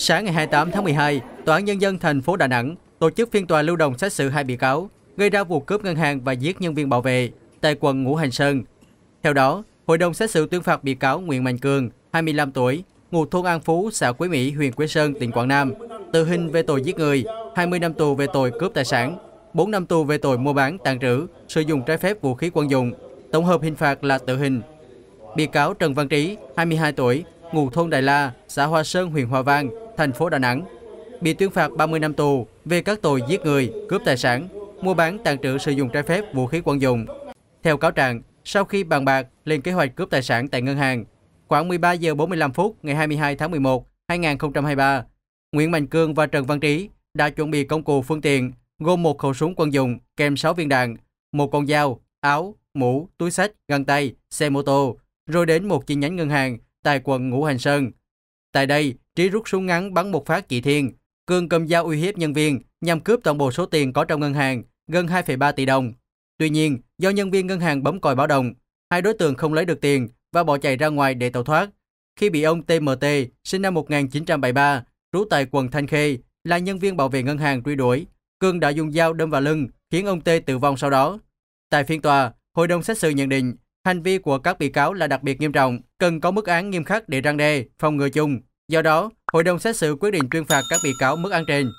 Sáng ngày 28 tháng 12, Tòa án Nhân dân thành phố Đà Nẵng tổ chức phiên tòa lưu động xét xử hai bị cáo gây ra vụ cướp ngân hàng và giết nhân viên bảo vệ tại quận Ngũ Hành Sơn. Theo đó, hội đồng xét xử tuyên phạt bị cáo Nguyễn Mạnh Cường, 25 tuổi, ngụ thôn An Phú, xã Quế Mỹ, huyện Quế Sơn, tỉnh Quảng Nam, tử hình về tội giết người, 20 năm tù về tội cướp tài sản, 4 năm tù về tội mua bán, tàn trữ, sử dụng trái phép vũ khí quân dụng. Tổng hợp hình phạt là tử hình. Bị cáo Trần Văn Trí, 22 tuổi, ngụ thôn Đại La, xã Hoa Sơn, huyện Hòa Vang, thành phố Đà Nẵng, bị tuyên phạt 30 năm tù về các tội giết người, cướp tài sản, mua bán tàn trữ sử dụng trái phép vũ khí quân dụng. Theo cáo trạng, sau khi bàn bạc lên kế hoạch cướp tài sản tại ngân hàng, khoảng 13 giờ 45 phút ngày 22 tháng 11, 2023, Nguyễn Mạnh Cương và Trần Văn Trí đã chuẩn bị công cụ phương tiện gồm một khẩu súng quân dụng kèm 6 viên đạn, một con dao, áo, mũ, túi sách, găng tay, xe mô tô, rồi đến một chi nhánh ngân hàng tại quận Ngũ Hành Sơn. Tại đây, Trí rút súng ngắn bắn một phát chị Thiên. Cương cầm dao uy hiếp nhân viên nhằm cướp toàn bộ số tiền có trong ngân hàng, gần 2,3 tỷ đồng. Tuy nhiên, do nhân viên ngân hàng bấm còi báo động, hai đối tượng không lấy được tiền và bỏ chạy ra ngoài để tẩu thoát. Khi bị ông TMT, sinh năm 1973, trú tại quận Thanh Khê, là nhân viên bảo vệ ngân hàng truy đuổi, Cương đã dùng dao đâm vào lưng, khiến ông T tử vong sau đó. Tại phiên tòa, hội đồng xét xử nhận định hành vi của các bị cáo là đặc biệt nghiêm trọng, cần có mức án nghiêm khắc để răng đe, phòng ngừa chung. Do đó, Hội đồng xét xử quyết định tuyên phạt các bị cáo mức án trên.